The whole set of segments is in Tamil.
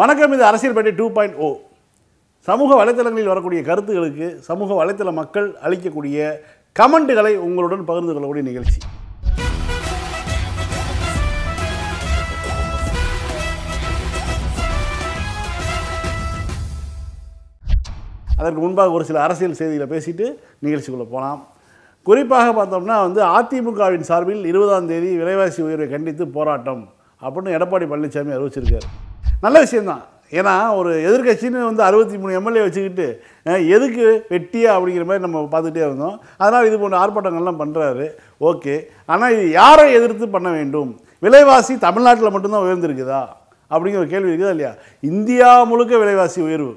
வணக்கம் இது அரசியல் பேட்டை டூ பாயிண்ட் ஓ சமூக வலைத்தளங்களில் வரக்கூடிய கருத்துகளுக்கு சமூக வலைத்தள மக்கள் அளிக்கக்கூடிய கமெண்ட்டுகளை உங்களுடன் பகிர்ந்து கொள்ளக்கூடிய நிகழ்ச்சி அதற்கு முன்பாக ஒரு சில அரசியல் செய்திகளை பேசிட்டு நிகழ்ச்சிக்குள்ளே போகலாம் குறிப்பாக பார்த்தோம்னா வந்து அதிமுகவின் சார்பில் இருபதாம் தேதி விலைவாசி உயர்வை கண்டித்து போராட்டம் அப்படின்னு எடப்பாடி பழனிசாமி அறிவிச்சிருக்காரு நல்ல விஷயந்தான் ஏன்னா ஒரு எதிர்கட்சின்னு வந்து அறுபத்தி மூணு எம்எல்ஏ வச்சுக்கிட்டு எதுக்கு வெட்டியா அப்படிங்கிற மாதிரி நம்ம பார்த்துக்கிட்டே இருந்தோம் அதனால் இது போன்ற ஆர்ப்பாட்டங்கள்லாம் பண்ணுறாரு ஓகே ஆனால் இது யாரை எதிர்த்து பண்ண வேண்டும் விலைவாசி தமிழ்நாட்டில் மட்டும்தான் உயர்ந்திருக்குதா அப்படிங்கிற ஒரு கேள்வி இருக்குதா இல்லையா இந்தியா முழுக்க விலைவாசி உயர்வு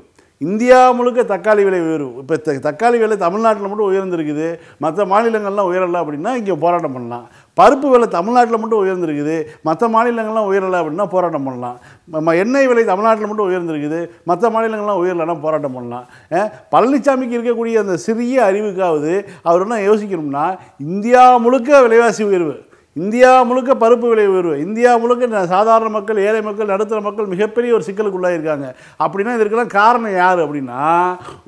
இந்தியா முழுக்க தக்காளி விலை உயர்வு இப்போ தக்காளி விலை தமிழ்நாட்டில் மட்டும் உயர்ந்திருக்குது மற்ற மாநிலங்கள்லாம் உயரலை அப்படின்னா இங்கே போராட்டம் பண்ணலாம் பருப்பு விலை தமிழ்நாட்டில் மட்டும் உயர்ந்திருக்குது மற்ற மாநிலங்கள்லாம் உயரலை அப்படின்னா போராட்டம் பண்ணலாம் நம்ம எண்ணெய் விலை தமிழ்நாட்டில் மட்டும் உயர்ந்திருக்குது மற்ற மாநிலங்கள்லாம் உயரலைன்னா போராட்டம் பண்ணலாம் பழனிசாமிக்கு இருக்கக்கூடிய அந்த சிறிய அறிவுக்காவது அவர் என்ன யோசிக்கணும்னா இந்தியா முழுக்க விலைவாசி உயர்வு இந்தியா முழுக்க பருப்பு விலை உயர்வு இந்தியா முழுக்க சாதாரண மக்கள் ஏழை மக்கள் நடுத்தர மக்கள் மிகப்பெரிய ஒரு சிக்கலுக்குள்ளாக இருக்காங்க அப்படின்னா இதற்கெல்லாம் காரணம் யார் அப்படின்னா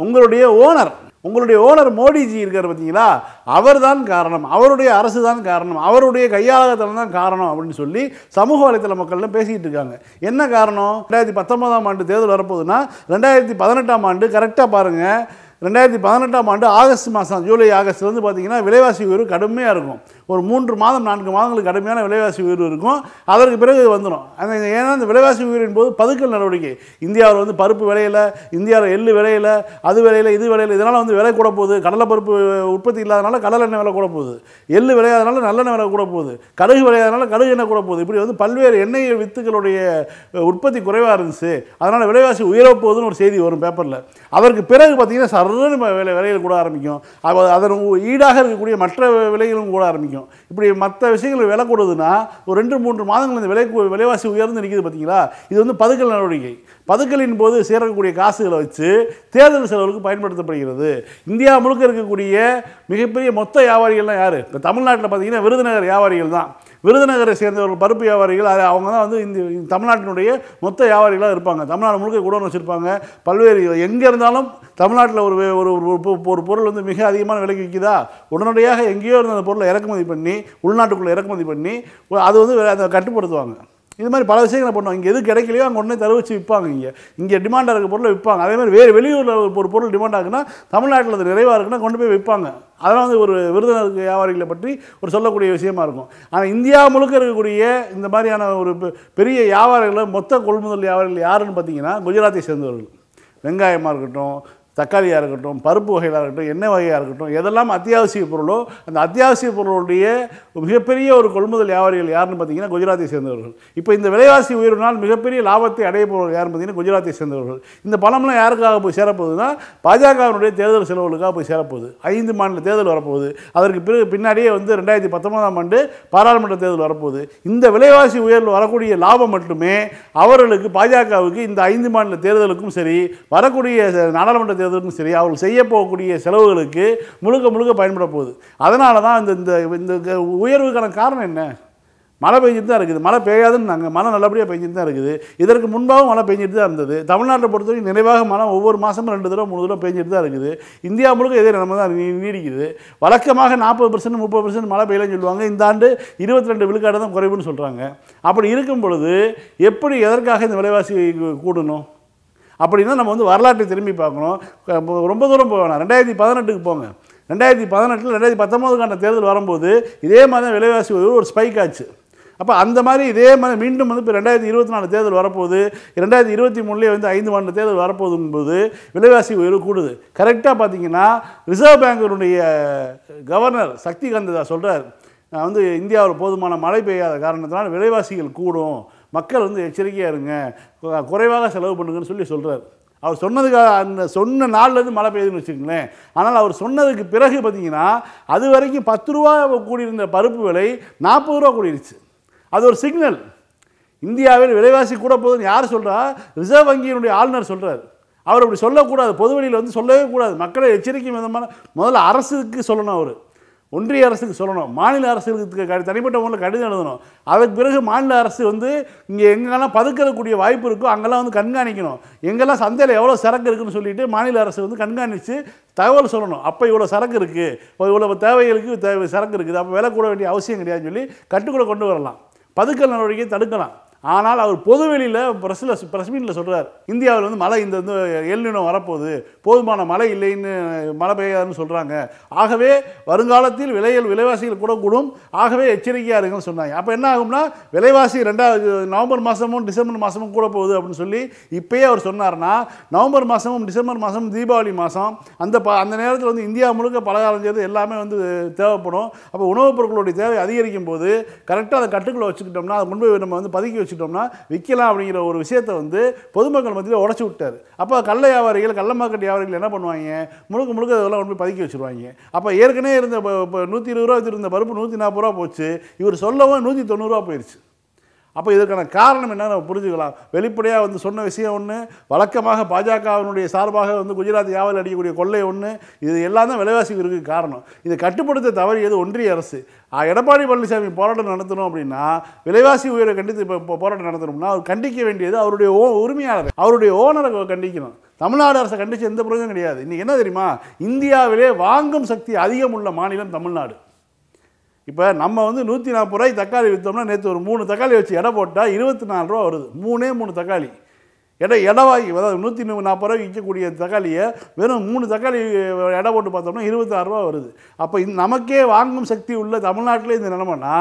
உங்களுடைய ஓனர் உங்களுடைய ஓனர் மோடிஜி இருக்கார் பார்த்தீங்களா அவர் தான் காரணம் அவருடைய அரசு தான் காரணம் அவருடைய கையாளத்தில் தான் காரணம் அப்படின்னு சொல்லி சமூக வலைத்தள மக்கள்லாம் பேசிக்கிட்டு இருக்காங்க என்ன காரணம் ரெண்டாயிரத்தி பத்தொன்பதாம் ஆண்டு தேர்தல் வரப்போகுதுன்னா ரெண்டாயிரத்தி பதினெட்டாம் ஆண்டு கரெக்டாக பாருங்கள் ரெண்டாயிரத்தி பதினெட்டாம் ஆண்டு ஆகஸ்ட் மாதம் ஜூலை ஆகஸ்ட் வந்து பார்த்திங்கன்னா விலைவாசி உயர்வு கடுமையாக இருக்கும் ஒரு மூன்று மாதம் நான்கு மாதங்களுக்கு கடுமையான விலைவாசி உயர்வு இருக்கும் அதற்கு பிறகு வந்துடும் அந்த ஏன்னா அந்த விலைவாசி உயர்வின் போது பதுக்கல் நடவடிக்கை இந்தியாவில் வந்து பருப்பு விளையில இந்தியாவில் எள் விளையில அது விலையில் இது விளையில இதனால் வந்து விலை கூட போகுது கடலை பருப்பு உற்பத்தி இல்லாதனால கடலை எண்ணெய் விலை கூட போகுது எள் விளையாதனால நல்லெண்ணெய் விலை கூட போகுது கடுகு விளையாதனால கடுகு எண்ணெய் கூட போகுது இப்படி வந்து பல்வேறு எண்ணெய் வித்துக்களுடைய உற்பத்தி குறைவாக இருந்துச்சு அதனால் விலைவாசி உயரப்போகுதுன்னு ஒரு செய்தி வரும் பேப்பரில் அதற்கு பிறகு பார்த்திங்கன்னா தொடர்ந்து விலை விலைகள் கூட ஆரம்பிக்கும் அப்போ அதன் ஈடாக இருக்கக்கூடிய மற்ற விலைகளும் கூட ஆரம்பிக்கும் இப்படி மற்ற விஷயங்கள் விலை கூடுதுன்னா ஒரு ரெண்டு மூன்று மாதங்கள் இந்த விலை விலைவாசி உயர்ந்து நிற்கிது பார்த்தீங்களா இது வந்து பதுக்கல் நடவடிக்கை பதுக்கலின் போது சேரக்கூடிய காசுகளை வச்சு தேர்தல் செலவுக்கு பயன்படுத்தப்படுகிறது இந்தியா முழுக்க இருக்கக்கூடிய மிகப்பெரிய மொத்த வியாபாரிகள்லாம் யார் இப்போ தமிழ்நாட்டில் பார்த்தீங்கன்னா விருதுநகர் வியாபாரிகள் தான் விருதுநகரை சேர்ந்தவர்கள் பருப்பு வியாபாரிகள் அது அவங்க தான் வந்து இந்த தமிழ்நாட்டினுடைய மொத்த வியாபாரிகளாக இருப்பாங்க தமிழ்நாடு முழுக்க கூட வச்சுருப்பாங்க பல்வேறு எங்கே இருந்தாலும் தமிழ்நாட்டில் ஒரு ஒரு ஒரு பொருள் வந்து மிக அதிகமான விலைக்கு விற்கிதா உடனடியாக எங்கேயோ இருந்த அந்த பொருளை இறக்குமதி பண்ணி உள்நாட்டுக்குள்ளே இறக்குமதி பண்ணி அது வந்து அதை கட்டுப்படுத்துவாங்க இது மாதிரி பல விஷயங்களை பண்ணுவாங்க இங்கே எது கிடைக்கலையோ அங்கே உடனே வச்சு விற்பாங்க இங்கே இங்கே டிமாண்டாக இருக்க பொருளை விற்பாங்க அதே மாதிரி வேறு வெளியூரில் ஒரு பொருள் டிமாண்ட் ஆகுன்னா தமிழ்நாட்டில் அது நிறைவாக இருக்குன்னா கொண்டு போய் விற்பாங்க அதெல்லாம் வந்து ஒரு விருதுநருக்கு வியாபாரிகளை பற்றி ஒரு சொல்லக்கூடிய விஷயமா இருக்கும் ஆனால் இந்தியா முழுக்க இருக்கக்கூடிய இந்த மாதிரியான ஒரு பெரிய வியாபாரிகளை மொத்த கொள்முதல் வியாபாரிகள் யாருன்னு பார்த்தீங்கன்னா குஜராத்தை சேர்ந்தவர்கள் வெங்காயமாக இருக்கட்டும் தக்காளியாக இருக்கட்டும் பருப்பு வகையாக இருக்கட்டும் எண்ணெய் வகையாக இருக்கட்டும் எதெல்லாம் அத்தியாவசிய பொருளோ அந்த அத்தியாவசிய பொருளுடைய மிகப்பெரிய ஒரு கொள்முதல் வியாபாரிகள் யாருன்னு பார்த்தீங்கன்னா குஜராத்தை சேர்ந்தவர்கள் இப்போ இந்த விலைவாசி உயர்வுனால் மிகப்பெரிய லாபத்தை அடையப்படுவர்கள் யாருன்னு பார்த்தீங்கன்னா குஜராத்தை சேர்ந்தவர்கள் இந்த பணம்லாம் யாருக்காக போய் சேரப்போகுதுன்னா பாஜகவினுடைய தேர்தல் செலவுகளுக்காக போய் சேரப்போகுது ஐந்து மாநில தேர்தல் வரப்போகுது அதற்கு பிறகு பின்னாடியே வந்து ரெண்டாயிரத்தி பத்தொன்பதாம் ஆண்டு பாராளுமன்ற தேர்தல் வரப்போகுது இந்த விலைவாசி உயர்வில் வரக்கூடிய லாபம் மட்டுமே அவர்களுக்கு பாஜகவுக்கு இந்த ஐந்து மாநில தேர்தலுக்கும் சரி வரக்கூடிய நாடாளுமன்ற தேர்தலும் சரி அவர்கள் செய்ய போகக்கூடிய செலவுகளுக்கு முழுக்க முழுக்க பயன்பட போகுது அதனால தான் இந்த இந்த உயர்வுக்கான காரணம் என்ன மழை பெஞ்சிட்டு தான் இருக்குது மழை பெய்யாதுன்னு நாங்கள் மழை நல்லபடியாக பெஞ்சிட்டு தான் இருக்குது இதற்கு முன்பாகவும் மழை பெஞ்சிட்டு தான் இருந்தது தமிழ்நாட்டை பொறுத்தவரைக்கும் நினைவாக மழை ஒவ்வொரு மாதமும் ரெண்டு தடவை மூணு தடவை பெஞ்சிட்டு தான் இருக்குது இந்தியா முழுக்க இதே நிலமை தான் நீடிக்குது வழக்கமாக நாற்பது பர்சன்ட் முப்பது பர்சன்ட் மழை பெய்யலன்னு சொல்லுவாங்க இந்த ஆண்டு இருபத்தி ரெண்டு விழுக்காடு தான் குறைவுன்னு சொல்கிறாங்க அப்படி இருக்கும் பொழுது எப்படி எதற்காக இந்த விலைவாசி கூடணும் அப்படின்னா நம்ம வந்து வரலாற்றை திரும்பி பார்க்கணும் ரொம்ப தூரம் போக வேணாம் ரெண்டாயிரத்தி பதினெட்டுக்கு போங்க ரெண்டாயிரத்தி பதினெட்டில் ரெண்டாயிரத்தி பத்தொம்போதுக்கான தேர்தல் வரும்போது இதே மாதிரி தான் விலைவாசி ஒரு ஸ்பைக் ஆச்சு அப்போ அந்த மாதிரி இதே மாதிரி மீண்டும் வந்து இப்போ ரெண்டாயிரத்தி இருபத்தி நாலு தேர்தல் வரப்போகுது ரெண்டாயிரத்தி இருபத்தி மூணுலேயே வந்து ஐந்து ஆண்டு தேர்தல் வரப்போகுதுங்கும்போது விலைவாசி உயர்வு கூடுது கரெக்டாக பார்த்தீங்கன்னா ரிசர்வ் பேங்கினுடைய கவர்னர் சக்திகாந்த சொல்கிறார் நான் வந்து இந்தியாவில் போதுமான மழை பெய்யாத காரணத்தினால் விலைவாசிகள் கூடும் மக்கள் வந்து எச்சரிக்கையாக இருங்க குறைவாக செலவு பண்ணுங்கன்னு சொல்லி சொல்கிறார் அவர் சொன்னதுக்காக அந்த சொன்ன நாள்லேருந்து மழை பெய்யுதுன்னு வச்சுக்கோங்களேன் ஆனால் அவர் சொன்னதுக்கு பிறகு பார்த்தீங்கன்னா அது வரைக்கும் பத்து ரூபா கூடியிருந்த பருப்பு விலை நாற்பது ரூபா கூடியிருச்சு அது ஒரு சிக்னல் இந்தியாவில் விலைவாசி கூட போகுதுன்னு யார் சொல்கிறா ரிசர்வ் வங்கியினுடைய ஆளுநர் சொல்கிறார் அவர் அப்படி சொல்லக்கூடாது பொதுவெளியில் வந்து சொல்லவே கூடாது மக்களை எச்சரிக்கை விதமான முதல்ல அரசுக்கு சொல்லணும் அவர் ஒன்றிய அரசுக்கு சொல்லணும் மாநில அரசுக்கு தனிப்பட்ட முறையில் கடிதம் எழுதணும் அதுக்கு பிறகு மாநில அரசு வந்து இங்கே எங்கெல்லாம் பதுக்கிறக்கூடிய வாய்ப்பு இருக்கோ அங்கெல்லாம் வந்து கண்காணிக்கணும் எங்கெல்லாம் சந்தையில் எவ்வளோ சரக்கு இருக்குன்னு சொல்லிட்டு மாநில அரசு வந்து கண்காணித்து தகவல் சொல்லணும் அப்போ இவ்வளோ சரக்கு இருக்குது இப்போ இவ்வளோ தேவைகளுக்கு தேவை சரக்கு இருக்குது அப்போ விலை கூட வேண்டிய அவசியம் கிடையாதுன்னு சொல்லி கட்டுக்குள்ளே கொண்டு வரலாம் பதுக்கல் நடவடிக்கையை தடுக்கலாம் ஆனால் அவர் பொதுவெளியில் ப்ரெஸ்ஸில் ப்ரெஸ் மீட்டில் சொல்கிறார் இந்தியாவில் வந்து மழை இந்த வந்து எல்லினம் வரப்போகுது போதுமான மழை இல்லைன்னு மழை பெய்யாதுன்னு சொல்கிறாங்க ஆகவே வருங்காலத்தில் விலைகள் விலைவாசிகள் கூட கூடும் ஆகவே எச்சரிக்கையாக இருக்குன்னு சொன்னாங்க அப்போ என்ன ஆகும்னா விலைவாசி ரெண்டாவது நவம்பர் மாதமும் டிசம்பர் மாதமும் கூட போகுது அப்படின்னு சொல்லி இப்போயே அவர் சொன்னார்னா நவம்பர் மாதமும் டிசம்பர் மாதமும் தீபாவளி மாதம் அந்த ப அந்த நேரத்தில் வந்து இந்தியா முழுக்க பலகாரம் செய்து எல்லாமே வந்து தேவைப்படும் அப்போ உணவுப் பொருட்களுடைய தேவை அதிகரிக்கும் போது கரெக்டாக அதை கட்டுக்குள்ளே வச்சுக்கிட்டோம்னா அதை முன்பு நம்ம வந்து பதுக்கி வச்சு வச்சுட்டோம்னா விற்கலாம் அப்படிங்கிற ஒரு விஷயத்தை வந்து பொதுமக்கள் மத்தியில் உடச்சி விட்டார் அப்போ கள்ள வியாபாரிகள் கள்ள மார்க்கெட் வியாபாரிகள் என்ன பண்ணுவாங்க முழுக்க முழுக்க அதெல்லாம் கொண்டு போய் பதுக்கி வச்சுருவாங்க அப்போ ஏற்கனவே இருந்த இப்போ நூற்றி இருபது ரூபா வச்சுருந்த பருப்பு நூற்றி நாற்பது ரூபா போச்சு இவர் சொல்லவும் நூற்றி தொண்ணூறுரூவா போயிடுச்சு அப்போ இதற்கான காரணம் என்ன நம்ம புரிஞ்சுக்கலாம் வெளிப்படையாக வந்து சொன்ன விஷயம் ஒன்று வழக்கமாக பாஜகவினுடைய சார்பாக வந்து குஜராத் யாவல் அடிக்கக்கூடிய கொள்ளை ஒன்று இது எல்லாம் தான் விலைவாசிக்கு இருக்குது காரணம் இதை கட்டுப்படுத்த தவறியது ஒன்றிய அரசு எடப்பாடி பழனிசாமி போராட்டம் நடத்தணும் அப்படின்னா விலைவாசி உயர்வை கண்டித்து இப்போ போராட்டம் நடத்தணும்னா அவர் கண்டிக்க வேண்டியது அவருடைய ஓ உரிமையாளர் அவருடைய ஓனரை கண்டிக்கணும் தமிழ்நாடு அரசை கண்டித்து எந்த பிரயோஜனம் கிடையாது இன்றைக்கி என்ன தெரியுமா இந்தியாவிலே வாங்கும் சக்தி அதிகம் உள்ள மாநிலம் தமிழ்நாடு இப்போ நம்ம வந்து நூற்றி நாற்பது ரூபாய் தக்காளி விற்றோம்னா நேற்று ஒரு மூணு தக்காளி வச்சு எடை போட்டால் இருபத்தி நாலு ரூபா வருது மூணே மூணு தக்காளி எடை எடை வாங்கி அதாவது நூற்றி நாற்பது ரூபாய்க்கு விற்கக்கூடிய தக்காளியை வெறும் மூணு தக்காளி எடை போட்டு பார்த்தோம்னா இருபத்தாறு ரூபா வருது அப்போ நமக்கே வாங்கும் சக்தி உள்ள தமிழ்நாட்டில் இந்த நிலமைனா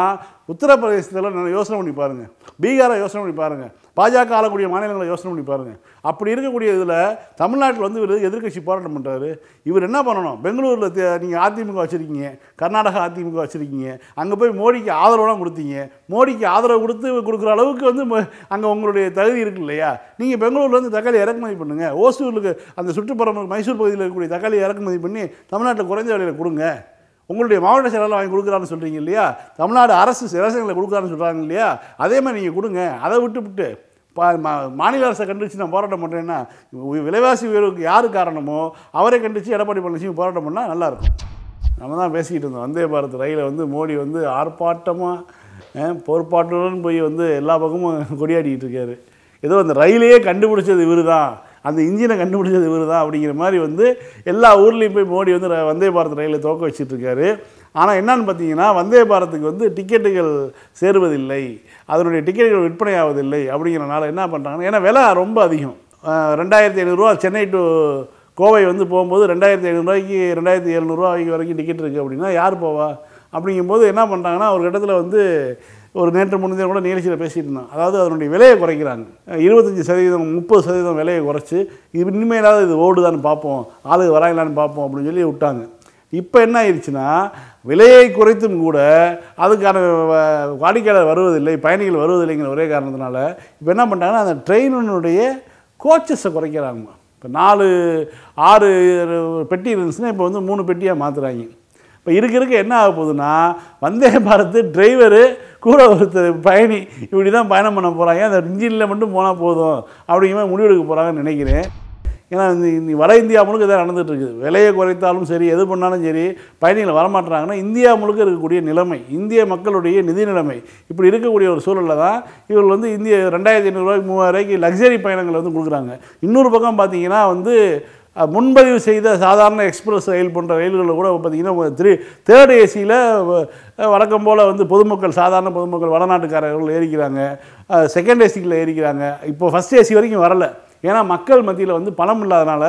உத்தரப்பிரதேசத்தில் நான் யோசனை பண்ணி பாருங்கள் பீகாரை யோசனை பண்ணி பாருங்கள் பாஜக ஆளக்கூடிய மாநிலங்களை யோசனை பண்ணி பாருங்கள் அப்படி இருக்கக்கூடிய இதில் தமிழ்நாட்டில் வந்து இவர் எதிர்கட்சி போராட்டம் பண்ணுறாரு இவர் என்ன பண்ணணும் பெங்களூரில் நீங்கள் அதிமுக வச்சுருக்கீங்க கர்நாடகா அதிமுக வச்சுருக்கீங்க அங்கே போய் மோடிக்கு ஆதரவுலாம் கொடுத்தீங்க மோடிக்கு ஆதரவு கொடுத்து கொடுக்குற அளவுக்கு வந்து அங்கே உங்களுடைய தகுதி இருக்கு இல்லையா நீங்கள் பெங்களூர்லேருந்து தக்காளி இறக்குமதி பண்ணுங்கள் ஓசூருக்கு அந்த சுற்றுப்புறம் மைசூர் பகுதியில் இருக்கக்கூடிய தக்காளி இறக்குமதி பண்ணி தமிழ்நாட்டில் குறைஞ்ச விலையில் கொடுங்க உங்களுடைய மாவட்ட செயலாளர் வாங்கி கொடுக்குறான்னு சொல்கிறீங்க இல்லையா தமிழ்நாடு அரசு அரசுகளை கொடுக்குறான்னு சொல்கிறாங்க இல்லையா அதே மாதிரி நீங்கள் கொடுங்க அதை விட்டு விட்டு மாநில அரசை கண்டுச்சு நான் போராட்டம் பண்ணுறேன்னா விலைவாசி உயர்வுக்கு யார் காரணமோ அவரை கண்டித்து எடப்பாடி பழனிசாமி போராட்டம் பண்ணால் நல்லாயிருக்கும் நம்ம தான் பேசிக்கிட்டு இருந்தோம் வந்தே பாரத் ரயிலை வந்து மோடி வந்து ஆர்ப்பாட்டமாக பொறுப்பாட்டுடன் போய் வந்து எல்லா பக்கமும் கொடியாடிக்கிட்டு இருக்காரு ஏதோ அந்த ரயிலையே கண்டுபிடிச்சது இவர் தான் அந்த இன்ஜினை கண்டுபிடிச்சது இவர் தான் அப்படிங்கிற மாதிரி வந்து எல்லா ஊர்லேயும் போய் மோடி வந்து வந்தே பாரத் ரயிலில் தோக்க வச்சிட்ருக்காரு ஆனால் என்னன்னு பார்த்தீங்கன்னா வந்தே பாரத்துக்கு வந்து டிக்கெட்டுகள் சேருவதில்லை அதனுடைய டிக்கெட்டுகள் விற்பனையாவதில்லை அப்படிங்கிறனால என்ன பண்ணுறாங்கன்னா ஏன்னா விலை ரொம்ப அதிகம் ரெண்டாயிரத்தி ஐநூறுரூவா சென்னை டு கோவை வந்து போகும்போது ரெண்டாயிரத்தி ஐநூறுரூவாய்க்கு ரெண்டாயிரத்தி எழுநூறுவா வரைக்கும் டிக்கெட் இருக்குது அப்படின்னா யார் போவா அப்படிங்கும்போது என்ன பண்ணுறாங்கன்னா ஒரு கட்டத்தில் வந்து ஒரு நேற்று முன்தினம் கூட நிகழ்ச்சியில் பேசிகிட்டு இருந்தோம் அதாவது அதனுடைய விலையை குறைக்கிறாங்க இருபத்தஞ்சி சதவீதம் முப்பது சதவீதம் விலையை குறைச்சி இது இனிமேலாவது இது ஓடுதான்னு பார்ப்போம் ஆளுக்கு வராங்களான்னு பார்ப்போம் அப்படின்னு சொல்லி விட்டாங்க இப்போ என்ன ஆயிடுச்சுன்னா விலையை குறைத்தும் கூட அதுக்கான வாடிக்கையாளர் வருவதில்லை பயணிகள் வருவதில்லைங்கிற ஒரே காரணத்தினால இப்போ என்ன பண்ணுறாங்கன்னா அந்த ட்ரெயினுடைய கோச்சஸை குறைக்கிறாங்க இப்போ நாலு ஆறு பெட்டி இருந்துச்சுன்னா இப்போ வந்து மூணு பெட்டியாக மாற்றுறாங்க இப்போ இருக்க இருக்க என்ன ஆக போகுதுன்னா வந்தே பாரத்து டிரைவரு கூட ஒருத்தர் பயணி இப்படி தான் பயணம் பண்ண போகிறாங்க அந்த இன்ஜினில் மட்டும் போனால் போதும் அப்படிங்கிற முடிவெடுக்க போகிறாங்கன்னு நினைக்கிறேன் ஏன்னா இந்த வட இந்தியா முழுக்க இதாக நடந்துகிட்டு இருக்குது விலையை குறைத்தாலும் சரி எது பண்ணாலும் சரி பயணிகள் வரமாட்டாங்கன்னா இந்தியா முழுக்க இருக்கக்கூடிய நிலைமை இந்திய மக்களுடைய நிதி நிலைமை இப்படி இருக்கக்கூடிய ஒரு சூழலில் தான் இவர்கள் வந்து இந்திய ரெண்டாயிரத்தி ஐநூறுரூவாய்க்கு மூவாயிரரூவாய்க்கு லக்ஸரி பயணங்கள் வந்து கொடுக்குறாங்க இன்னொரு பக்கம் பார்த்தீங்கன்னா வந்து முன்பதிவு செய்த சாதாரண எக்ஸ்பிரஸ் ரயில் போன்ற ரயில்களில் கூட பார்த்திங்கன்னா த்ரீ தேர்ட் ஏசியில் வழக்கம் போல் வந்து பொதுமக்கள் சாதாரண பொதுமக்கள் வடநாட்டுக்காரர்கள் ஏறிக்கிறாங்க செகண்ட் ஏசிக்கில் ஏறிக்கிறாங்க இப்போ ஃபஸ்ட் ஏசி வரைக்கும் வரலை ஏன்னா மக்கள் மத்தியில் வந்து பணம் இல்லாதனால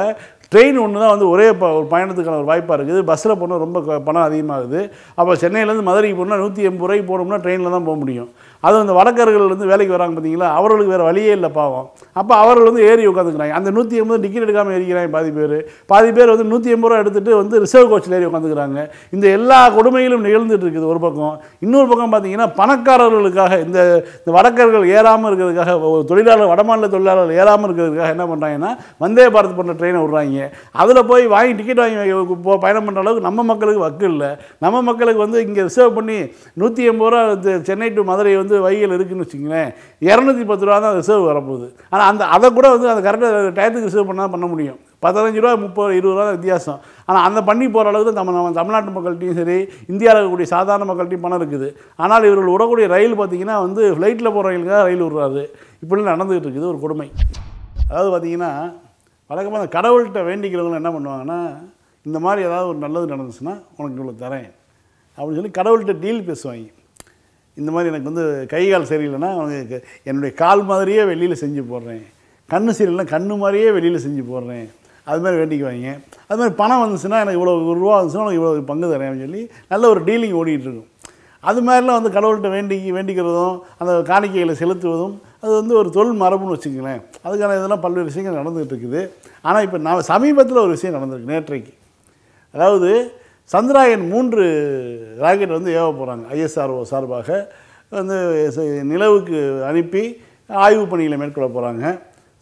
ட்ரெயின் ஒன்று தான் வந்து ஒரே ப ஒரு பயணத்துக்கான ஒரு வாய்ப்பாக இருக்குது பஸ்ஸில் போனால் ரொம்ப பணம் அதிகமாகுது அப்போ சென்னையிலேருந்து மதுரைக்கு போனால் நூற்றி எண்பது ரூபாய்க்கு போனோம்னா ட்ரெயினில் தான் போக முடியும் அது அந்த வடக்கர்கள் வந்து வேலைக்கு வராங்க பார்த்தீங்களா அவர்களுக்கு வேறு வழியே இல்லை பாவம் அப்போ அவர்கள் வந்து ஏறி உட்காந்துக்கிறாங்க அந்த நூற்றி எண்பது டிக்கெட் எடுக்காமல் ஏறிக்கிறாங்க பாதி பேர் பாதி பேர் வந்து நூற்றி எண்பது ரூபா எடுத்துகிட்டு வந்து ரிசர்வ் கோச்சில் ஏறி உட்காந்துக்கிறாங்க இந்த எல்லா கொடுமைகளும் நிகழ்ந்துட்டு இருக்குது ஒரு பக்கம் இன்னொரு பக்கம் பார்த்தீங்கன்னா பணக்காரர்களுக்காக இந்த இந்த வடக்கர்கள் ஏறாமல் இருக்கிறதுக்காக ஒரு தொழிலாளர் வடமாநில தொழிலாளர்கள் ஏறாமல் இருக்கிறதுக்காக என்ன பண்ணுறாங்கன்னா வந்தே பாரத் போன்ற ட்ரெயினை விட்றாங்க அதில் போய் வாங்கி டிக்கெட் வாங்கி போ பயணம் பண்ணுற அளவுக்கு நம்ம மக்களுக்கு வக்கு இல்லை நம்ம மக்களுக்கு வந்து இங்கே ரிசர்வ் பண்ணி நூற்றி எண்பது ரூபா சென்னை டு மதுரை வந்து வந்து வைகள் இருக்குதுன்னு வச்சுக்கோங்களேன் இரநூத்தி பத்து ரூபா தான் ரிசர்வ் வரப்போகுது ஆனால் அந்த அதை கூட வந்து அந்த கரெக்டாக டயத்துக்கு ரிசர்வ் பண்ணால் பண்ண முடியும் பதினஞ்சு ரூபா முப்பது இருபது ரூபா வித்தியாசம் ஆனால் அந்த பண்ணி போகிற அளவுக்கு நம்ம நம்ம தமிழ்நாட்டு மக்கள்கிட்டையும் சரி இந்தியாவில் இருக்கக்கூடிய சாதாரண மக்கள்கிட்டையும் பணம் இருக்குது ஆனால் இவர்கள் விடக்கூடிய ரயில் பார்த்திங்கன்னா வந்து ஃப்ளைட்டில் தான் ரயில் விடுறாரு இப்படிலாம் நடந்துகிட்டு இருக்குது ஒரு கொடுமை அதாவது பார்த்திங்கன்னா வழக்கமாக அந்த கடவுள்கிட்ட வேண்டிக்கிறவங்க என்ன பண்ணுவாங்கன்னா இந்த மாதிரி ஏதாவது ஒரு நல்லது நடந்துச்சுன்னா உனக்கு இவ்வளோ தரேன் அப்படின்னு சொல்லி கடவுள்கிட்ட டீல் பேசுவாங்க இந்த மாதிரி எனக்கு வந்து கை கால் சரியில்லைன்னா அவனுக்கு என்னுடைய கால் மாதிரியே வெளியில் செஞ்சு போடுறேன் கண் சரியில்லைனா கண்ணு மாதிரியே வெளியில் செஞ்சு போடுறேன் அது மாதிரி வேண்டிக்குவாங்க அது மாதிரி பணம் வந்துச்சுன்னா எனக்கு இவ்வளோ ரூபா வந்துச்சுன்னா எனக்கு இவ்வளோ பங்கு தரேன் அப்படின்னு சொல்லி நல்ல ஒரு டீலிங் ஓடிட்டுருக்கும் அது மாதிரிலாம் வந்து கடவுள்கிட்ட வேண்டி வேண்டிக்கிறதும் அந்த காணிக்கைகளை செலுத்துவதும் அது வந்து ஒரு தொழில் மரபுன்னு வச்சுக்கங்களேன் அதுக்கான இதெல்லாம் பல்வேறு விஷயங்கள் நடந்துகிட்டு இருக்குது ஆனால் இப்போ நான் சமீபத்தில் ஒரு விஷயம் நடந்திருக்கு நேற்றைக்கு அதாவது சந்திராயன் மூன்று ராக்கெட் வந்து ஏவ போகிறாங்க ஐஎஸ்ஆர்ஓ சார்பாக வந்து நிலவுக்கு அனுப்பி ஆய்வு பணிகளை மேற்கொள்ள போகிறாங்க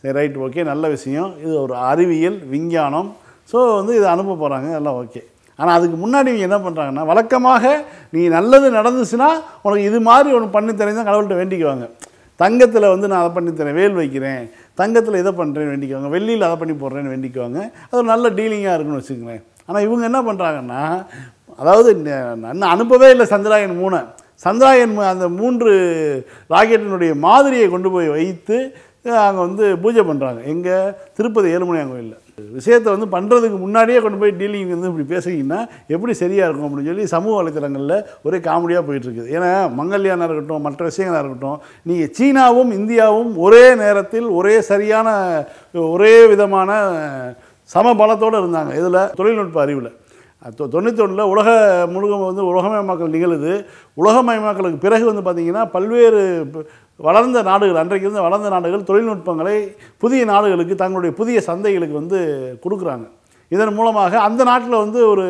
சரி ரைட் ஓகே நல்ல விஷயம் இது ஒரு அறிவியல் விஞ்ஞானம் ஸோ வந்து இதை அனுப்ப போகிறாங்க எல்லாம் ஓகே ஆனால் அதுக்கு முன்னாடி நீங்கள் என்ன பண்ணுறாங்கன்னா வழக்கமாக நீ நல்லது நடந்துச்சுன்னா உனக்கு இது மாதிரி ஒன்று பண்ணி தரேன் தான் கடவுள்கிட்ட வேண்டிக்குவாங்க தங்கத்தில் வந்து நான் அதை பண்ணி தரேன் வேல் வைக்கிறேன் தங்கத்தில் இதை பண்ணுறேன்னு வேண்டிக்குவாங்க வெள்ளியில் அதை பண்ணி போடுறேன்னு வேண்டிக்குவாங்க அது ஒரு நல்ல டீலிங்காக இருக்குன்னு வச்சுக்கங்களேன் ஆனால் இவங்க என்ன பண்ணுறாங்கன்னா அதாவது நான் அனுப்பவே இல்லை சந்திராயன் மூணை சந்திராயன் அந்த மூன்று ராக்கெட்டினுடைய மாதிரியை கொண்டு போய் வைத்து அங்கே வந்து பூஜை பண்ணுறாங்க எங்கள் திருப்பதி ஏழுமலையான் கோயிலில் விஷயத்தை வந்து பண்ணுறதுக்கு முன்னாடியே கொண்டு போய் டீலிங் வந்து இப்படி பேசுகிறீங்கன்னா எப்படி சரியாக இருக்கும் அப்படின்னு சொல்லி சமூக வலைத்தளங்களில் ஒரே காமெடியாக போயிட்டுருக்குது ஏன்னா மங்கல்யானாக இருக்கட்டும் மற்ற விஷயங்களாக இருக்கட்டும் நீங்கள் சீனாவும் இந்தியாவும் ஒரே நேரத்தில் ஒரே சரியான ஒரே விதமான சம பலத்தோடு இருந்தாங்க இதில் தொழில்நுட்ப அறிவில் தொண்ணூத்தொன்னில் உலக முழுகம் வந்து உலகமயமாக்கல் நிகழுது உலகமயமாக்கலுக்கு பிறகு வந்து பார்த்திங்கன்னா பல்வேறு வளர்ந்த நாடுகள் அன்றைக்கு இருந்து வளர்ந்த நாடுகள் தொழில்நுட்பங்களை புதிய நாடுகளுக்கு தங்களுடைய புதிய சந்தைகளுக்கு வந்து கொடுக்குறாங்க இதன் மூலமாக அந்த நாட்டில் வந்து ஒரு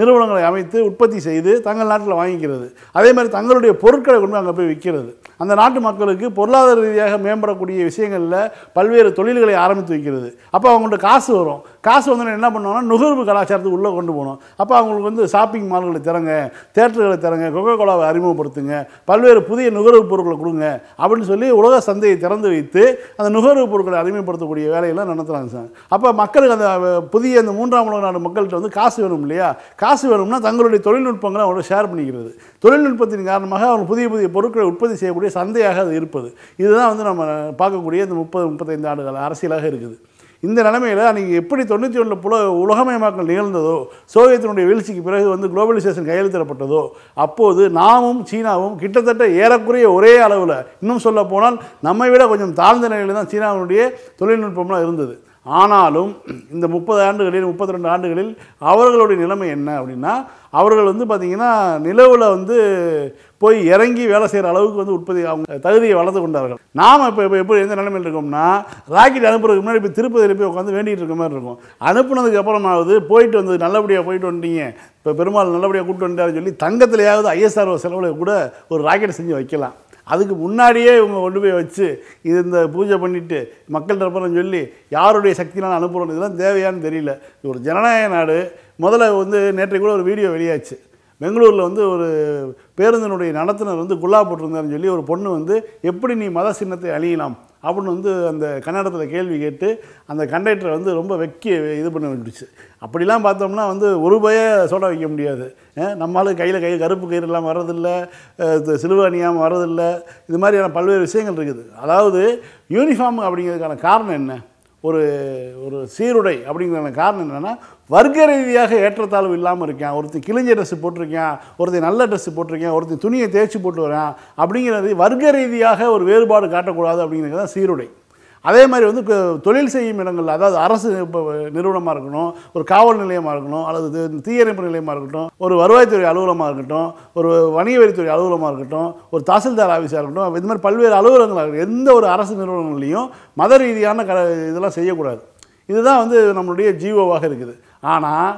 நிறுவனங்களை அமைத்து உற்பத்தி செய்து தங்கள் நாட்டில் வாங்கிக்கிறது அதே மாதிரி தங்களுடைய பொருட்களை கொண்டு அங்கே போய் விற்கிறது அந்த நாட்டு மக்களுக்கு பொருளாதார ரீதியாக மேம்படக்கூடிய விஷயங்களில் பல்வேறு தொழில்களை ஆரம்பித்து வைக்கிறது அப்போ அவங்கள்ட்ட காசு வரும் காசு வந்து என்ன பண்ணுவோம்னா நுகர்வு கலாச்சாரத்துக்கு உள்ளே கொண்டு போகணும் அப்போ அவங்களுக்கு வந்து ஷாப்பிங் மால்களை திறங்க தேட்டர்களை திறங்க கொக்கோ கோலாவை அறிமுகப்படுத்துங்க பல்வேறு புதிய நுகர்வு பொருட்களை கொடுங்க அப்படின்னு சொல்லி உலக சந்தையை திறந்து வைத்து அந்த நுகர்வு பொருட்களை அறிமுகப்படுத்தக்கூடிய வேலையெல்லாம் நடத்துகிறாங்க சார் அப்போ மக்களுக்கு அந்த புதிய அந்த மூன்றாம் உலக நாடு மக்கள்கிட்ட வந்து காசு வேணும் இல்லையா காசு வேணும்னா தங்களுடைய தொழில்நுட்பங்களை அவங்களோட ஷேர் பண்ணிக்கிறது தொழில்நுட்பத்தின் காரணமாக அவங்க புதிய புதிய பொருட்களை உற்பத்தி செய்யக்கூடிய இருக்கக்கூடிய சந்தையாக அது இருப்பது இதுதான் வந்து நம்ம பார்க்கக்கூடிய இந்த முப்பது முப்பத்தைந்து ஆண்டுகள் அரசியலாக இருக்குது இந்த நிலைமையில் அன்றைக்கி எப்படி தொண்ணூற்றி ஒன்றில் புல உலகமயமாக்கல் நிகழ்ந்ததோ சோவியத்தினுடைய வீழ்ச்சிக்கு பிறகு வந்து குளோபலைசேஷன் கையெழுத்திடப்பட்டதோ அப்போது நாமும் சீனாவும் கிட்டத்தட்ட ஏறக்குறைய ஒரே அளவில் இன்னும் சொல்ல போனால் நம்மை விட கொஞ்சம் தாழ்ந்த நிலையில் தான் சீனாவினுடைய தொழில்நுட்பம்லாம் இருந்தது ஆனாலும் இந்த முப்பது ஆண்டுகளில் முப்பத்தி ரெண்டு ஆண்டுகளில் அவர்களுடைய நிலைமை என்ன அப்படின்னா அவர்கள் வந்து பார்த்திங்கன்னா நிலவில் வந்து போய் இறங்கி வேலை செய்கிற அளவுக்கு வந்து உற்பத்தி அவங்க தகுதியை வளர்த்து கொண்டார்கள் நாம் இப்போ இப்போ எப்படி எந்த நிலைமையில் இருக்கோம்னா ராக்கெட் அனுப்புறதுக்கு முன்னாடி இப்போ திருப்பதி போய் உட்காந்து வேண்டிகிட்டு இருக்க மாதிரி இருக்கும் அனுப்புனதுக்கு அப்புறமாவது போயிட்டு வந்தது நல்லபடியாக போயிட்டு வந்துட்டீங்க இப்போ பெருமாள் நல்லபடியாக கூப்பிட்டு வந்தாருன்னு சொல்லி தங்கத்திலேயாவது ஐஎஸ்ஆர்ஓ செலவில் கூட ஒரு ராக்கெட் செஞ்சு வைக்கலாம் அதுக்கு முன்னாடியே இவங்க கொண்டு போய் வச்சு இது இந்த பூஜை பண்ணிவிட்டு மக்கள் தரப்புறம் சொல்லி யாருடைய சக்தினால் அனுப்புகிறோம் இதெல்லாம் தேவையான்னு தெரியல இது ஒரு ஜனநாயக நாடு முதல்ல வந்து நேற்று கூட ஒரு வீடியோ வெளியாச்சு பெங்களூரில் வந்து ஒரு பேருந்தினுடைய நடத்துனர் வந்து குல்லா போட்டிருந்தாருன்னு சொல்லி ஒரு பொண்ணு வந்து எப்படி நீ மத சின்னத்தை அழியலாம் அப்படின்னு வந்து அந்த கன்னடத்தில் கேள்வி கேட்டு அந்த கண்டக்டரை வந்து ரொம்ப வெக்கி இது பண்ண விட்டுச்சு அப்படிலாம் பார்த்தோம்னா வந்து ஒரு பய சோடா வைக்க முடியாது நம்மளும் கையில் கை கருப்பு கயிறு இல்லாமல் வர்றதில்லை அணியாமல் வர்றதில்லை இது மாதிரியான பல்வேறு விஷயங்கள் இருக்குது அதாவது யூனிஃபார்ம் அப்படிங்கிறதுக்கான காரணம் என்ன ஒரு ஒரு சீருடை அப்படிங்கிற காரணம் என்னென்னா வர்க்க ரீதியாக ஏற்றத்தாழ்வு இல்லாமல் இருக்கேன் ஒருத்தர் கிழிஞ்ச ட்ரெஸ்ஸு போட்டிருக்கேன் ஒருத்தர் நல்ல ட்ரெஸ்ஸு போட்டிருக்கேன் ஒருத்தர் துணியை தேய்ச்சி போட்டு வரேன் அப்படிங்கிறது வர்க்க ரீதியாக ஒரு வேறுபாடு காட்டக்கூடாது அப்படிங்கிறது தான் சீருடை அதே மாதிரி வந்து தொழில் செய்யும் இடங்கள் அதாவது அரசு நிறுவனமாக இருக்கணும் ஒரு காவல் நிலையமாக இருக்கணும் அல்லது தீயணைப்பு நிலையமாக இருக்கட்டும் ஒரு வருவாய்த்துறை அலுவலமாக இருக்கட்டும் ஒரு வணிக வரித்துறை அலுவலமாக இருக்கட்டும் ஒரு தாசில்தார் ஆஃபீஸாக இருக்கட்டும் இது மாதிரி பல்வேறு அலுவலகங்களாக இருக்கட்டும் எந்த ஒரு அரசு நிறுவனங்கள்லையும் மத ரீதியான க இதெல்லாம் செய்யக்கூடாது இதுதான் வந்து நம்மளுடைய ஜீவோவாக இருக்குது ஆனால்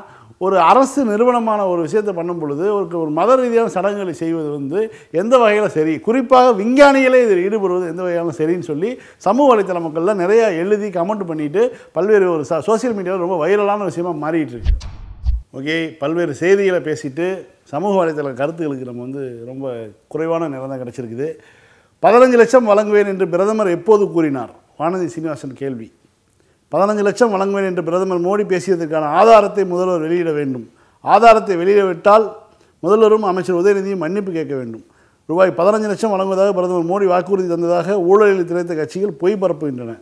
ஒரு அரசு நிறுவனமான ஒரு விஷயத்தை பண்ணும் பொழுது ஒரு ஒரு மத ரீதியான சடங்குகளை செய்வது வந்து எந்த வகையில் சரி குறிப்பாக விஞ்ஞானிகளே இதில் ஈடுபடுவது எந்த வகையான சரின்னு சொல்லி சமூக வலைத்தள மக்கள்லாம் நிறையா எழுதி கமெண்ட் பண்ணிவிட்டு பல்வேறு ஒரு சோசியல் மீடியாவில் ரொம்ப வைரலான விஷயமாக மாறிட்டு இருக்கு ஓகே பல்வேறு செய்திகளை பேசிட்டு சமூக வலைத்தள கருத்துக்களுக்கு நம்ம வந்து ரொம்ப குறைவான நேரம் தான் கிடச்சிருக்குது பதினஞ்சு லட்சம் வழங்குவேன் என்று பிரதமர் எப்போது கூறினார் வானதி சீனிவாசன் கேள்வி பதினஞ்சு லட்சம் வழங்குவேன் என்று பிரதமர் மோடி பேசியதற்கான ஆதாரத்தை முதல்வர் வெளியிட வேண்டும் ஆதாரத்தை வெளியிடவிட்டால் முதல்வரும் அமைச்சர் உதயநிதியும் மன்னிப்பு கேட்க வேண்டும் ரூபாய் பதினஞ்சு லட்சம் வழங்குவதாக பிரதமர் மோடி வாக்குறுதி தந்ததாக ஊழலில் திரைத்த கட்சிகள் பொய் பரப்புகின்றன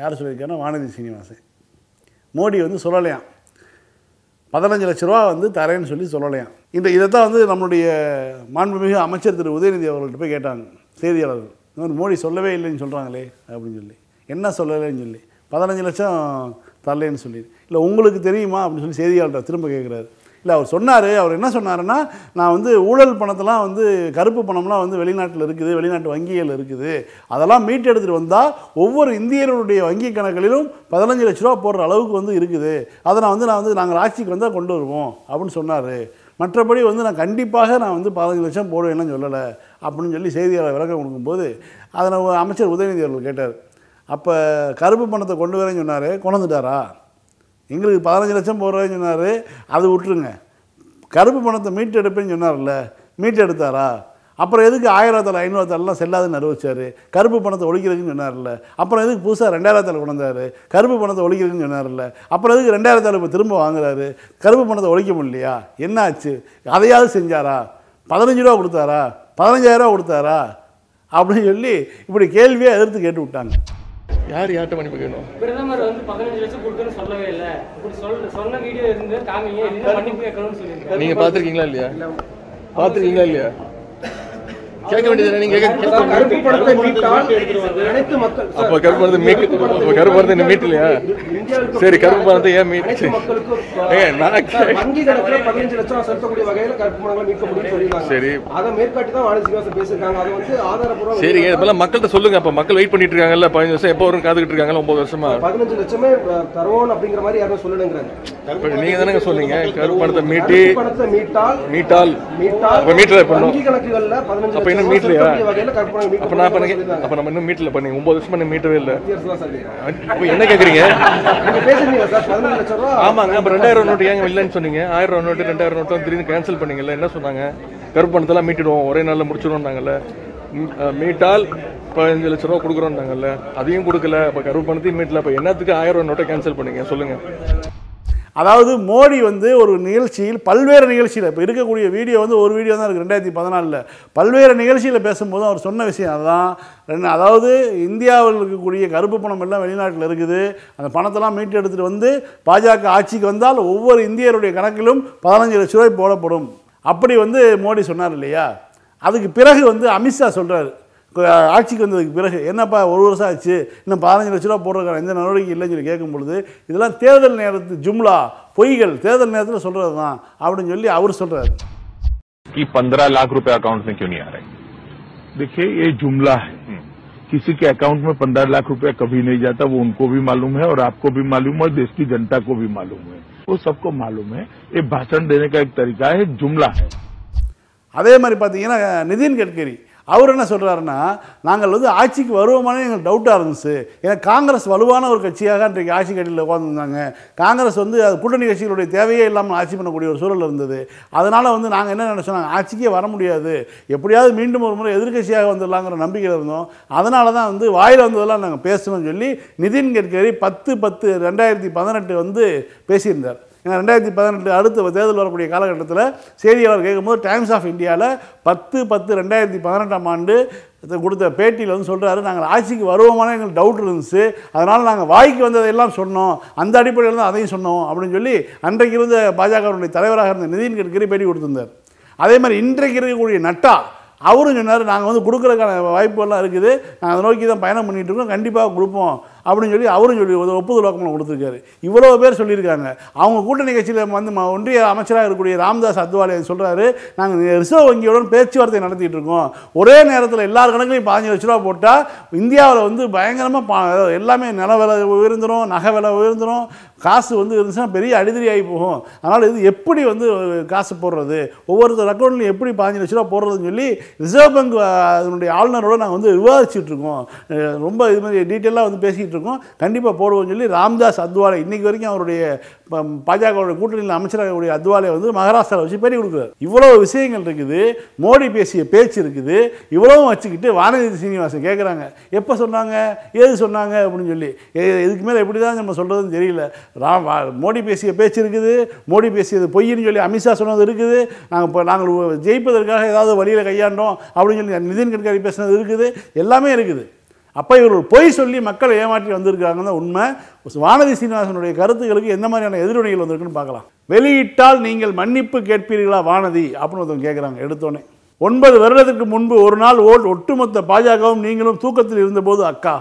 யார் சொல்லியிருக்காருன்னா வானதி சீனிவாசன் மோடி வந்து சொல்லலையாம் பதினஞ்சு லட்ச ரூபா வந்து தரேன்னு சொல்லி சொல்லலையாம் இந்த இதை தான் வந்து நம்மளுடைய மாண்புமிகு அமைச்சர் திரு உதயநிதி அவர்கள்ட்ட போய் கேட்டாங்க செய்தியாளர்கள் இந்த மாதிரி மோடி சொல்லவே இல்லைன்னு சொல்கிறாங்களே அப்படின்னு சொல்லி என்ன சொல்லலைன்னு சொல்லி பதினஞ்சு லட்சம் தரலேன்னு சொல்லி இல்லை உங்களுக்கு தெரியுமா அப்படின்னு சொல்லி செய்தியாளர் திரும்ப கேட்குறாரு இல்லை அவர் சொன்னார் அவர் என்ன சொன்னாருன்னா நான் வந்து ஊழல் பணத்தெலாம் வந்து கருப்பு பணம்லாம் வந்து வெளிநாட்டில் இருக்குது வெளிநாட்டு வங்கிகள் இருக்குது அதெல்லாம் மீட்டு எடுத்துகிட்டு வந்தால் ஒவ்வொரு இந்தியருடைய வங்கி கணக்கிலும் பதினஞ்சு லட்ச ரூபா போடுற அளவுக்கு வந்து இருக்குது அதை நான் வந்து நான் வந்து நாங்கள் ஆட்சிக்கு வந்தால் கொண்டு வருவோம் அப்படின்னு சொன்னார் மற்றபடி வந்து நான் கண்டிப்பாக நான் வந்து பதினஞ்சு லட்சம் போடுவேன்னு சொல்லலை அப்படின்னு சொல்லி செய்தியாளர் விளக்கம் கொடுக்கும்போது அதை அமைச்சர் உதயநிதி அவர்கள் கேட்டார் அப்போ கருப்பு பணத்தை கொண்டு வரேன்னு சொன்னார் கொண்டுட்டாரா எங்களுக்கு பதினஞ்சு லட்சம் போடுறேன்னு சொன்னார் அது விட்டுருங்க கருப்பு பணத்தை மீட்டு எடுப்பேன்னு சொன்னார்ல மீட்டு எடுத்தாரா அப்புறம் எதுக்கு ஆயிரத்தில் ஐநூறுத்தலாம் செல்லாதுன்னு அறிவிச்சார் கருப்பு பணத்தை ஒழிக்கிறதுன்னு சொன்னார்ல அப்புறம் எதுக்கு புதுசாக ரெண்டாயிரத்தில் கொண்டாரு கருப்பு பணத்தை ஒழிக்கிறதுன்னு சொன்னார்ல அப்புறம் எதுக்கு ரெண்டாயிரத்தில் இப்போ திரும்ப வாங்குறாரு கருப்பு பணத்தை ஒழிக்க முடியலையா என்னாச்சு அதையாவது செஞ்சாரா பதினஞ்சு ரூபா கொடுத்தாரா பதினஞ்சாயிரரூவா கொடுத்தாரா அப்படின்னு சொல்லி இப்படி கேள்வியாக எதிர்த்து கேட்டு விட்டாங்க யார் யார்கிட்ட மன்னிப்பு கேட்கணும் பிரதமர் வந்து பதினஞ்சு லட்சம் கொடுக்கணும் சொல்லவே இல்லை அப்படி சொல் சொன்ன வீடியோ இருந்து காமிங்க மன்னிப்பு கேட்கணும்னு சொல்லியிருக்காங்க நீங்க பார்த்துருக்கீங்களா இல்லையா பார்த்துருக்கீங்களா இல்லையா கேட்க வேண்டியது அப்ப கருப்பு படத்தை மீட் அப்ப கருப்பு சரி கருப்பு ஏன் மீட் சரி அதை மேற்காட்டி மக்கள்கிட்ட சொல்லுங்க அப்ப மக்கள் வெயிட் பண்ணிட்டு இருக்காங்கல்ல பதினஞ்சு வருஷம் எப்போ வரும் காத்துக்கிட்டு இருக்காங்கல்ல ஒன்பது வருஷமா பதினஞ்சு லட்சமே தரோன் அப்படிங்கிற மாதிரி யாரும் சொல்லணுங்கிறாங்க நீங்க தானங்க சொன்னீங்க கருப்பு மீட்டி மீட்டால் மீட்டால் மீட்டால் மீட்டர் பண்ணும் கணக்குகள்ல பதினஞ்சு இன்னும் மீட்லையா அப்போ நான் பண்ணி அப்போ நம்ம இன்னும் மீட்ல பண்ணி ஒன்பது வருஷம் பண்ணி மீட்டவே இல்லை அப்போ என்ன கேட்குறீங்க ஆமாங்க அப்போ ரெண்டாயிரம் நோட்டு ஏங்க இல்லைன்னு சொன்னீங்க ஆயிரம் ரூபா நோட்டு ரெண்டாயிரம் நோட்டு திடீர்னு கேன்சல் பண்ணீங்கல்ல என்ன சொன்னாங்க கருப்பு பணத்தெல்லாம் மீட்டிடுவோம் ஒரே நாளில் முடிச்சிடுவோம்னாங்கல்ல மீட்டால் பதினஞ்சு லட்ச ரூபா கொடுக்குறோம்னாங்கல்ல அதையும் கொடுக்கல இப்போ கருப்பு பணத்தையும் மீட்டில் இப்போ என்னத்துக்கு ஆயிரம் ரூபா நோட்டை கேன்சல் பண்ணீங்க சொல்லுங்க அதாவது மோடி வந்து ஒரு நிகழ்ச்சியில் பல்வேறு நிகழ்ச்சியில் இப்போ இருக்கக்கூடிய வீடியோ வந்து ஒரு வீடியோ தான் இருக்குது ரெண்டாயிரத்தி பதினாலில் பல்வேறு நிகழ்ச்சியில் பேசும்போது அவர் சொன்ன விஷயம் அதுதான் ரெண்டு அதாவது இந்தியாவில் இருக்கக்கூடிய கருப்பு பணம் எல்லாம் வெளிநாட்டில் இருக்குது அந்த பணத்தெல்லாம் மீட்டு எடுத்துகிட்டு வந்து பாஜக ஆட்சிக்கு வந்தால் ஒவ்வொரு இந்தியருடைய கணக்கிலும் பதினஞ்சு லட்ச ரூபாய் போடப்படும் அப்படி வந்து மோடி சொன்னார் இல்லையா அதுக்கு பிறகு வந்து அமித்ஷா சொல்கிறார் ஆட்சிக்கு வந்ததுக்கு பிறகு என்னப்பா ஒரு வருஷம் ஆச்சு இன்னும் பதினஞ்சு லட்ச ரூபா போடுறக்கான எந்த நடவடிக்கை இல்லைன்னு சொல்லி கேட்கும் பொழுது இதெல்லாம் தேர்தல் நேரத்து ஜும்லா பொய்கள் தேர்தல் நேரத்தில் சொல்கிறது தான் அப்படின்னு சொல்லி அவர் சொல்கிறார் कि पंद्रह लाख रुपए अकाउंट में क्यों नहीं आ रहे देखिए ये जुमला है किसी के अकाउंट में पंद्रह लाख रुपया कभी नहीं जाता वो उनको भी मालूम है और आपको भी मालूम है और देश की जनता को भी मालूम है वो सबको मालूम है ये भाषण देने का एक तरीका है जुमला है அதே மாதிரி பாத்தீங்கன்னா நிதின் கட்கரி அவர் என்ன சொல்கிறாருன்னா நாங்கள் வந்து ஆட்சிக்கு வருவோமானே எங்களுக்கு டவுட்டாக இருந்துச்சு ஏன்னா காங்கிரஸ் வலுவான ஒரு கட்சியாக இன்றைக்கு ஆட்சி கட்சியில் உட்காந்துருந்தாங்க காங்கிரஸ் வந்து அது கூட்டணி கட்சிகளுடைய தேவையே இல்லாமல் ஆட்சி பண்ணக்கூடிய ஒரு சூழல் இருந்தது அதனால் வந்து நாங்கள் என்ன நினச்சோம் ஆட்சிக்கே வர முடியாது எப்படியாவது மீண்டும் ஒரு முறை எதிர்கட்சியாக வந்துடலாங்கிற நம்பிக்கையில் இருந்தோம் அதனால தான் வந்து வாயில் வந்ததெல்லாம் நாங்கள் பேசணும்னு சொல்லி நிதின் கட்கரி பத்து பத்து ரெண்டாயிரத்தி பதினெட்டு வந்து பேசியிருந்தார் ஏன்னா ரெண்டாயிரத்தி பதினெட்டு அடுத்த தேர்தல் வரக்கூடிய காலகட்டத்தில் செய்தியாளர் கேட்கும்போது டைம்ஸ் ஆஃப் இந்தியாவில் பத்து பத்து ரெண்டாயிரத்தி பதினெட்டாம் ஆண்டு கொடுத்த பேட்டியில் வந்து சொல்கிறாரு நாங்கள் ஆட்சிக்கு வருவோமான எங்களுக்கு டவுட் இருந்துச்சு அதனால் நாங்கள் வாய்க்கு வந்ததையெல்லாம் சொன்னோம் அந்த அடிப்படையில் தான் அதையும் சொன்னோம் அப்படின்னு சொல்லி அன்றைக்கு இருந்த பாஜகவுடைய தலைவராக இருந்த நிதின் கட்கரி பேட்டி கொடுத்திருந்தார் அதே மாதிரி இன்றைக்கு இருக்கக்கூடிய நட்டா அவரும் சொன்னார் நாங்கள் வந்து கொடுக்குறதுக்கான வாய்ப்புகள்லாம் இருக்குது நாங்கள் அதை நோக்கி தான் பயணம் பண்ணிகிட்டு இருக்கோம் கண்டிப்பாக கொடுப்போம் அப்படின்னு சொல்லி அவரும் சொல்லி ஒப்புதல் நோக்கமாக கொடுத்துருக்காரு இவ்வளோ பேர் சொல்லியிருக்காங்க அவங்க கூட்டணி கட்சியில் வந்து ஒன்றிய அமைச்சராக இருக்கக்கூடிய ராம்தாஸ் அத்வாலே சொல்கிறாரு நாங்கள் ரிசர்வ் வங்கியுடன் பேச்சுவார்த்தை நடத்திட்டு இருக்கோம் ஒரே நேரத்தில் எல்லார் கணக்குலையும் பதினஞ்சு லட்ச ரூபா போட்டால் இந்தியாவில் வந்து பயங்கரமாக பா எல்லாமே நில விலை உயர்ந்துடும் நகை விலை உயர்ந்துடும் காசு வந்து இருந்துச்சுன்னா பெரிய அடிதடி ஆகி போகும் அதனால் இது எப்படி வந்து காசு போடுறது ஒவ்வொருத்தர் அக்கௌண்ட்லையும் எப்படி பதினஞ்சு லட்ச ரூபா போடுறதுன்னு சொல்லி ரிசர்வ் பேங்க் அதனுடைய ஆளுநரோடு நாங்கள் வந்து விவாதிச்சுட்டு இருக்கோம் ரொம்ப இது மாதிரி டீட்டெயிலாக வந்து பேசிக்கிட்டு பேசிகிட்ருக்கோம் கண்டிப்பாக போடுவோம்னு சொல்லி ராம்தாஸ் அத்வாலை இன்றைக்கி வரைக்கும் அவருடைய பாஜகவுடைய கூட்டணியில் அமைச்சரவையுடைய அத்வாலை வந்து மகாராஷ்டிராவில் வச்சு பெரிய கொடுக்குறாரு இவ்வளோ விஷயங்கள் இருக்குது மோடி பேசிய பேச்சு இருக்குது இவ்வளோவும் வச்சுக்கிட்டு வானதி சீனிவாசன் கேட்குறாங்க எப்போ சொன்னாங்க ஏது சொன்னாங்க அப்படின்னு சொல்லி இதுக்கு மேலே எப்படி தான் நம்ம சொல்கிறதுன்னு தெரியல ராம் மோடி பேசிய பேச்சு இருக்குது மோடி பேசியது பொய்ன்னு சொல்லி அமித்ஷா சொன்னது இருக்குது நாங்கள் இப்போ நாங்கள் ஜெயிப்பதற்காக ஏதாவது வழியில் கையாண்டோம் அப்படின்னு சொல்லி நிதின் கட்கரி பேசினது இருக்குது எல்லாமே இருக்குது அப்போ இவர்கள் பொய் சொல்லி மக்களை ஏமாற்றி வந்திருக்காங்கன்னு உண்மை வானதி சீனிவாசனுடைய கருத்துக்களுக்கு எந்த மாதிரியான எதிரொலிகள் வந்திருக்குன்னு பார்க்கலாம் வெளியிட்டால் நீங்கள் மன்னிப்பு கேட்பீர்களா வானதி அப்படின்னு ஒருத்தவங்க கேட்குறாங்க எடுத்தோன்னே ஒன்பது வருடத்துக்கு முன்பு ஒரு நாள் ஓட் ஒட்டுமொத்த பாஜகவும் நீங்களும் தூக்கத்தில் இருந்தபோது அக்கா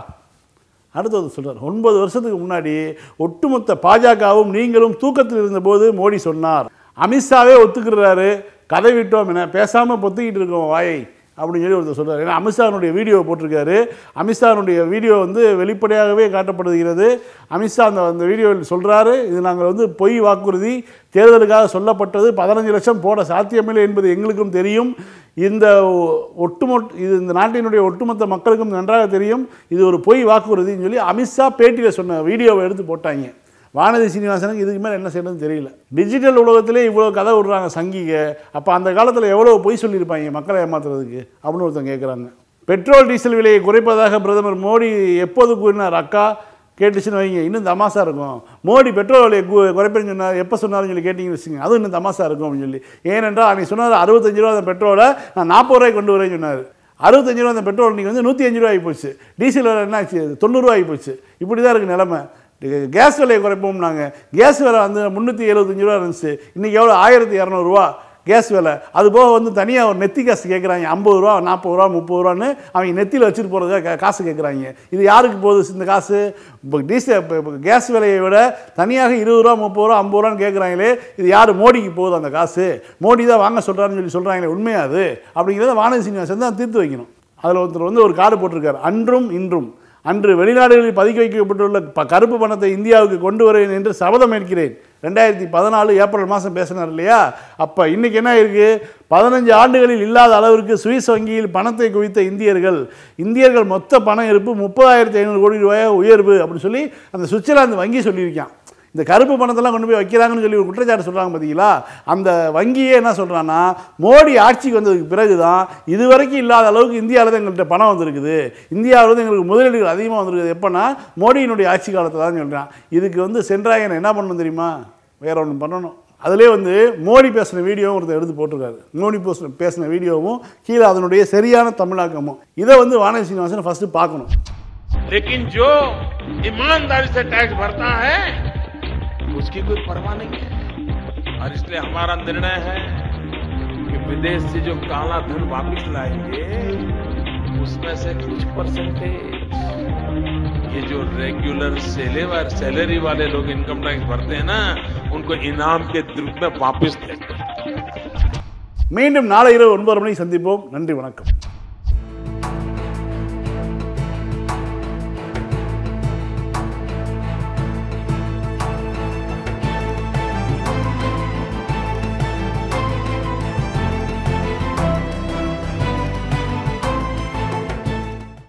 அடுத்தது சொல்கிறார் ஒன்பது வருஷத்துக்கு முன்னாடி ஒட்டுமொத்த பாஜகவும் நீங்களும் தூக்கத்தில் இருந்தபோது மோடி சொன்னார் அமித்ஷாவே ஒத்துக்கிறாரு கதை விட்டோம் என பேசாமல் பொத்துக்கிட்டு இருக்கோம் வாயை அப்படின்னு சொல்லி ஒருத்தர் சொல்கிறார் ஏன்னா அமித்ஷானுடைய வீடியோ போட்டிருக்காரு அமித்ஷானுடைய வீடியோ வந்து வெளிப்படையாகவே காட்டப்படுகிறது அமித்ஷா அந்த அந்த வீடியோவில் சொல்கிறாரு இது நாங்கள் வந்து பொய் வாக்குறுதி தேர்தலுக்காக சொல்லப்பட்டது பதினஞ்சு லட்சம் போட சாத்தியமில்லை என்பது எங்களுக்கும் தெரியும் இந்த ஒட்டுமொட் இது இந்த நாட்டினுடைய ஒட்டுமொத்த மக்களுக்கும் நன்றாக தெரியும் இது ஒரு பொய் வாக்குறுதின்னு சொல்லி அமித்ஷா பேட்டியில் சொன்ன வீடியோவை எடுத்து போட்டாங்க வானதி சீனிவாசனுக்கு இதுக்கு மேலே என்ன செய்யணும்னு தெரியல டிஜிட்டல் உலகத்திலே இவ்வளோ கதை விடுறாங்க சங்கிக அப்போ அந்த காலத்தில் எவ்வளோ பொய் சொல்லியிருப்பாங்க மக்களை ஏமாத்துறதுக்கு அப்படின்னு ஒருத்தன் கேட்குறாங்க பெட்ரோல் டீசல் விலையை குறைப்பதாக பிரதமர் மோடி எப்போது கூறினார் அக்கா கேட்டுச்சுன்னு வைங்க இன்னும் தமாசா இருக்கும் மோடி பெட்ரோல் விலையை குறைப்பேன்னு சொன்னார் எப்போ சொன்னார்னு சொல்லி கேட்டிங்கன்னு வச்சுங்க அதுவும் இன்னும் தமாசா இருக்கும் அப்படின்னு சொல்லி ஏனென்றால் அன்றைக்கி சொன்னார் அறுபத்தஞ்சு ரூபா அந்த பெட்ரோலை நான் நாற்பது ரூபாய் கொண்டு வரேன்னு சொன்னார் அறுபத்தஞ்சு ரூபா அந்த பெட்ரோல் இன்றைக்கி வந்து நூற்றி அஞ்சு ரூபா போச்சு டீசல் விலை என்ன ஆச்சு தொண்ணூறுரூவா ஆகி போச்சு இப்படி தான் இருக்குது நிலமை கேஸ் விலையை குறைப்போம் நாங்கள் கேஸ் விலை வந்து முந்நூற்றி எழுபத்தஞ்சு ரூபா இருந்துச்சு இன்றைக்கி எவ்வளோ ஆயிரத்தி இரநூறுவா கேஸ் விலை அது போக வந்து தனியாக ஒரு நெத்தி காசு கேட்குறாங்க ஐம்பது ரூபா நாற்பது ரூபா முப்பது ரூபான்னு அவங்க நெத்தியில் வச்சுட்டு போகிறதுக்காக காசு கேட்குறாங்க இது யாருக்கு போகுது இந்த காசு இப்போ டீசல் இப்போ கேஸ் விலையை விட தனியாக இருபது ரூபா முப்பது ரூபா ஐம்பது ரூபான்னு கேட்குறாங்களே இது யார் மோடிக்கு போகுது அந்த காசு மோடி தான் வாங்க சொல்கிறாருன்னு சொல்லி சொல்கிறாங்களே உண்மையாது அப்படிங்கிறத வானதி சீனிவாசன் தான் தீர்த்து வைக்கணும் அதில் ஒருத்தர் வந்து ஒரு கார்டு போட்டிருக்காரு அன்றும் இன்றும் அன்று வெளிநாடுகளில் பதுக்கி வைக்கப்பட்டுள்ள ப கருப்பு பணத்தை இந்தியாவுக்கு கொண்டு வருவேன் என்று சபதம் ஏற்கிறேன் ரெண்டாயிரத்தி பதினாலு ஏப்ரல் மாதம் பேசினார் இல்லையா அப்போ இன்றைக்கி என்ன இருக்குது பதினஞ்சு ஆண்டுகளில் இல்லாத அளவிற்கு சுவிஸ் வங்கியில் பணத்தை குவித்த இந்தியர்கள் இந்தியர்கள் மொத்த பணம் இருப்பு முப்பதாயிரத்தி ஐநூறு கோடி ரூபாய் உயர்வு அப்படின்னு சொல்லி அந்த சுவிட்சர்லாந்து வங்கி சொல்லியிருக்கான் இந்த கருப்பு பணத்தெல்லாம் கொண்டு போய் வைக்கிறாங்கன்னு சொல்லி ஒரு குற்றச்சாட்டு சொல்கிறாங்க பார்த்தீங்களா அந்த வங்கியே என்ன சொல்கிறான்னா மோடி ஆட்சிக்கு வந்ததுக்கு பிறகு தான் இது வரைக்கும் இல்லாத அளவுக்கு இந்தியாவில் தான் எங்கள்கிட்ட பணம் வந்திருக்குது இந்தியாவில் வந்து எங்களுக்கு முதலீடுகள் அதிகமாக வந்திருக்குது எப்போனா மோடியினுடைய ஆட்சி காலத்தில் தான் சொல்கிறான் இதுக்கு வந்து சென்ட்ராயன் என்ன பண்ணணும் தெரியுமா வேற ஒன்று பண்ணணும் அதிலே வந்து மோடி பேசின வீடியோவும் ஒருத்தர் எடுத்து போட்டிருக்காரு மோடி போஸ்ட் பேசின வீடியோவும் கீழே அதனுடைய சரியான தமிழாக்கமும் இதை வந்து வானதி சீனிவாசன் ஃபர்ஸ்ட் பார்க்கணும் लेकिन जो ईमानदारी से टैक्स भरता है उसकी कोई परवाह नहीं है और इसलिए हमारा निर्णय है कि विदेश से जो काला धन वापिस लाएंगे उसमें से कुछ परसेंटेज ये जो रेगुलर सेलेवर सैलरी वाले लोग इनकम टैक्स भरते हैं ना उनको इनाम के रूप में वापस देते हैं மீண்டும் நாளை இரவு ஒன்பது